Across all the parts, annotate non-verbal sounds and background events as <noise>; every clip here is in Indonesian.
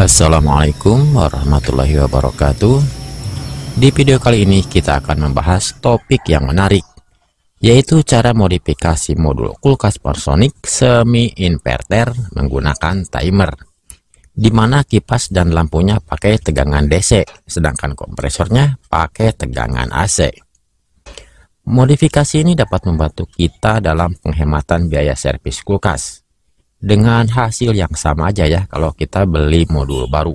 Assalamualaikum warahmatullahi wabarakatuh Di video kali ini kita akan membahas topik yang menarik Yaitu cara modifikasi modul kulkas Panasonic semi-inverter menggunakan timer di mana kipas dan lampunya pakai tegangan DC, sedangkan kompresornya pakai tegangan AC. Modifikasi ini dapat membantu kita dalam penghematan biaya servis kulkas dengan hasil yang sama aja ya kalau kita beli modul baru.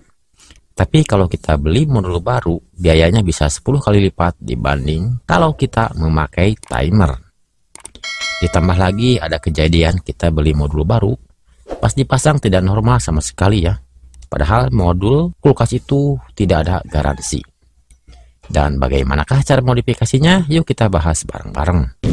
Tapi kalau kita beli modul baru, biayanya bisa 10 kali lipat dibanding kalau kita memakai timer. Ditambah lagi ada kejadian kita beli modul baru, pas dipasang tidak normal sama sekali ya. Padahal modul kulkas itu tidak ada garansi. Dan bagaimanakah cara modifikasinya? Yuk kita bahas bareng-bareng.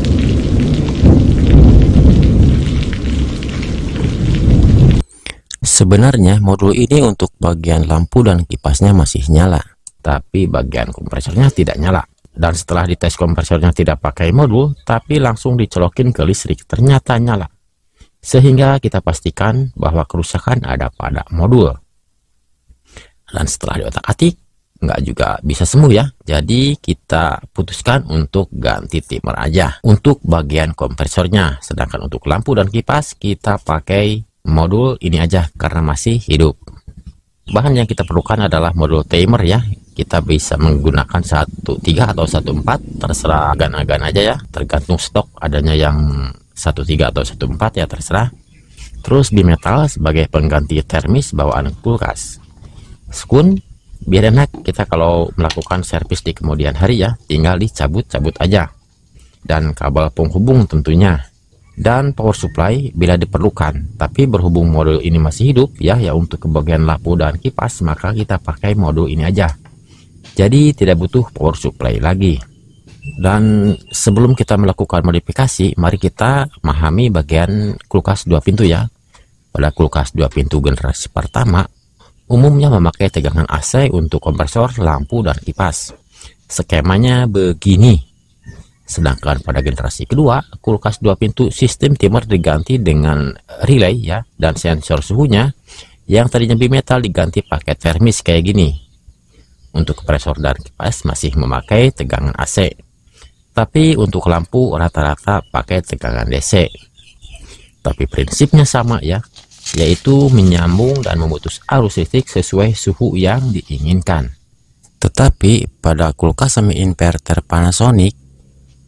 Sebenarnya modul ini untuk bagian lampu dan kipasnya masih nyala, tapi bagian kompresornya tidak nyala. Dan setelah dites kompresornya tidak pakai modul, tapi langsung dicolokin ke listrik, ternyata nyala. Sehingga kita pastikan bahwa kerusakan ada pada modul. Dan setelah diotak-atik, nggak juga bisa sembuh ya. Jadi kita putuskan untuk ganti timer aja untuk bagian kompresornya. Sedangkan untuk lampu dan kipas kita pakai modul ini aja karena masih hidup bahan yang kita perlukan adalah modul timer ya kita bisa menggunakan satu tiga atau satu empat, terserah agan-agan aja ya tergantung stok adanya yang satu tiga atau satu empat ya terserah terus di metal sebagai pengganti termis bawaan kulkas skun biar enak kita kalau melakukan servis di kemudian hari ya tinggal dicabut-cabut aja dan kabel penghubung tentunya dan power supply bila diperlukan. Tapi berhubung modul ini masih hidup ya ya untuk kebagian lampu dan kipas maka kita pakai modul ini aja. Jadi tidak butuh power supply lagi. Dan sebelum kita melakukan modifikasi, mari kita memahami bagian kulkas dua pintu ya. Pada kulkas dua pintu generasi pertama, umumnya memakai tegangan AC untuk kompresor, lampu, dan kipas. Skemanya begini. Sedangkan pada generasi kedua, kulkas dua pintu sistem timer diganti dengan relay ya dan sensor suhunya yang tadinya bimetal diganti pakai termis kayak gini. Untuk kompresor dan kipas masih memakai tegangan AC. Tapi untuk lampu rata-rata pakai tegangan DC. Tapi prinsipnya sama ya, yaitu menyambung dan memutus arus listrik sesuai suhu yang diinginkan. Tetapi pada kulkas semi inverter Panasonic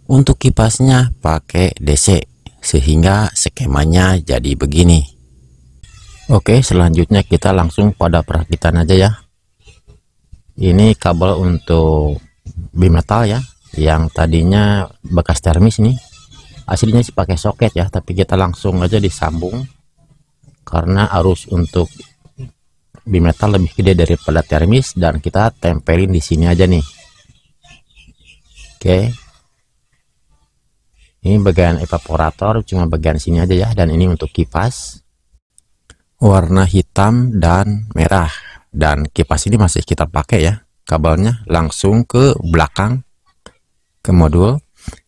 untuk kipasnya pakai DC sehingga skemanya jadi begini. Oke selanjutnya kita langsung pada perakitan aja ya. Ini kabel untuk bimetal ya yang tadinya bekas termis nih aslinya sih pakai soket ya tapi kita langsung aja disambung karena arus untuk bimetal lebih gede daripada termis dan kita tempelin di sini aja nih oke okay ini bagian evaporator cuma bagian sini aja ya dan ini untuk kipas warna hitam dan merah dan kipas ini masih kita pakai ya kabelnya langsung ke belakang ke modul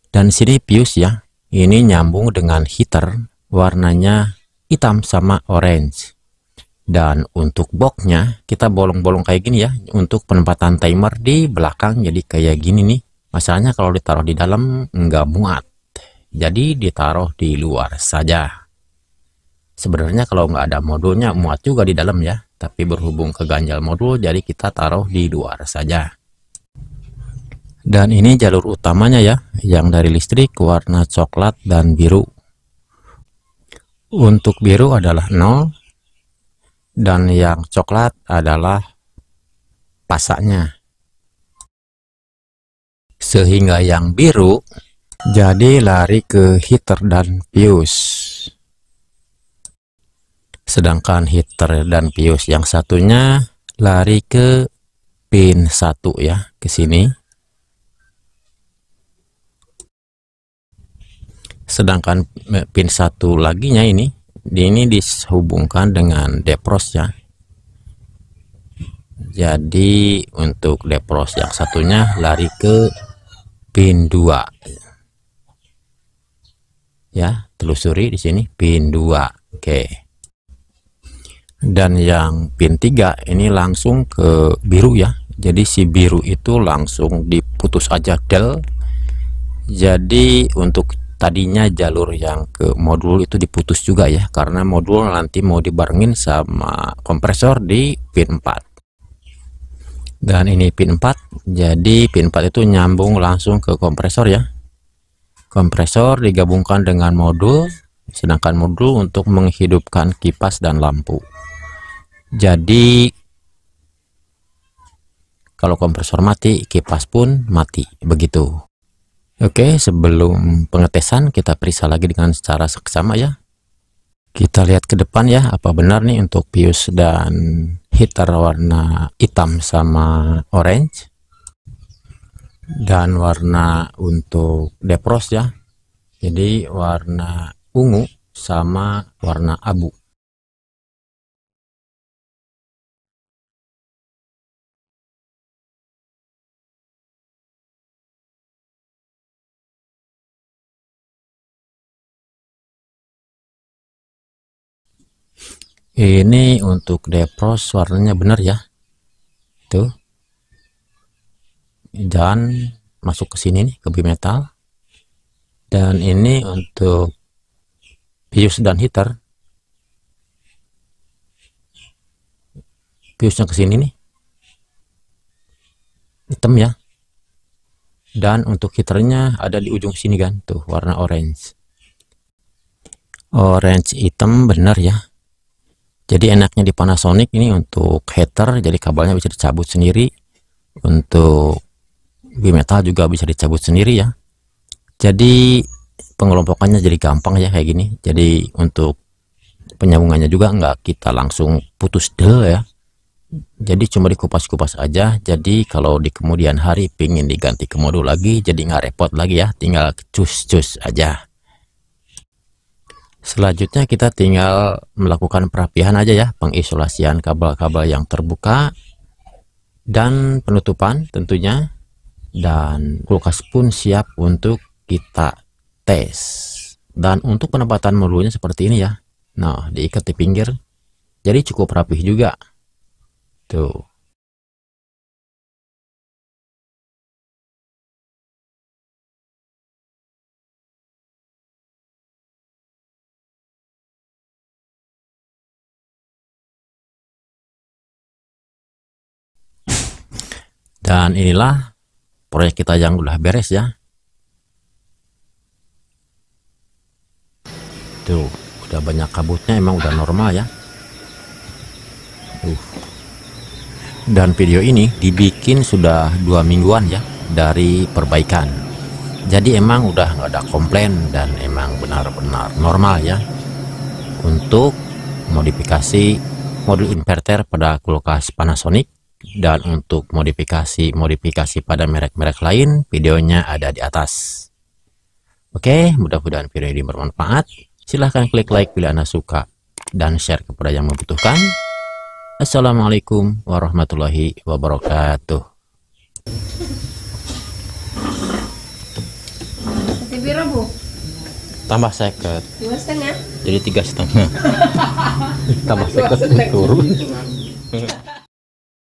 dan sini fuse ya ini nyambung dengan heater warnanya hitam sama orange dan untuk boxnya kita bolong-bolong kayak gini ya untuk penempatan timer di belakang jadi kayak gini nih masalahnya kalau ditaruh di dalam nggak muat jadi ditaruh di luar saja. Sebenarnya kalau nggak ada modulnya muat juga di dalam ya, tapi berhubung ke ganjal modul jadi kita taruh di luar saja. Dan ini jalur utamanya ya, yang dari listrik warna coklat dan biru. Untuk biru adalah 0 dan yang coklat adalah pasaknya. Sehingga yang biru jadi lari ke heater dan fuse. Sedangkan heater dan fuse yang satunya lari ke pin 1 ya, ke sini. Sedangkan pin 1 nya ini, ini dihubungkan dengan depros ya. Jadi untuk depros yang satunya lari ke pin 2 ya telusuri di sini pin 2 oke dan yang pin 3 ini langsung ke biru ya jadi si biru itu langsung diputus aja del jadi untuk tadinya jalur yang ke modul itu diputus juga ya karena modul nanti mau dibarengin sama kompresor di pin 4 dan ini pin 4 jadi pin 4 itu nyambung langsung ke kompresor ya kompresor digabungkan dengan modul sedangkan modul untuk menghidupkan kipas dan lampu jadi kalau kompresor mati kipas pun mati begitu Oke sebelum pengetesan kita periksa lagi dengan secara seksama ya kita lihat ke depan ya apa benar nih untuk fuse dan heater warna hitam sama orange dan warna untuk depros ya jadi warna ungu sama warna abu ini untuk depros warnanya benar ya tuh dan masuk ke sini nih ke bimetal dan ini untuk fuse dan heater fuse-nya ke sini nih hitam ya dan untuk heaternya ada di ujung sini kan tuh warna orange orange hitam bener ya jadi enaknya di Panasonic ini untuk heater jadi kabelnya bisa dicabut sendiri untuk bimetal juga bisa dicabut sendiri ya jadi pengelompokannya jadi gampang ya kayak gini jadi untuk penyambungannya juga enggak kita langsung putus del ya jadi cuma dikupas-kupas aja jadi kalau di kemudian hari pingin diganti ke modul lagi jadi nggak repot lagi ya tinggal cus-cus aja selanjutnya kita tinggal melakukan perapihan aja ya pengisolasian kabel-kabel yang terbuka dan penutupan tentunya dan kulkas pun siap untuk kita tes dan untuk penempatan modulnya seperti ini ya nah diikat di pinggir jadi cukup rapih juga tuh Dan inilah proyek kita yang udah beres ya. Tuh, udah banyak kabutnya emang udah normal ya. Uh. Dan video ini dibikin sudah dua mingguan ya dari perbaikan. Jadi emang udah nggak ada komplain dan emang benar-benar normal ya untuk modifikasi modul inverter pada kulkas Panasonic dan untuk modifikasi-modifikasi pada merek-merek lain, videonya ada di atas. Oke, mudah-mudahan video ini bermanfaat. Silahkan klik like bila Anda suka dan share kepada yang membutuhkan. Assalamualaikum warahmatullahi wabarakatuh. Tambah seket. Jadi tiga setengah. <laughs> Tambah seket turun. <laughs>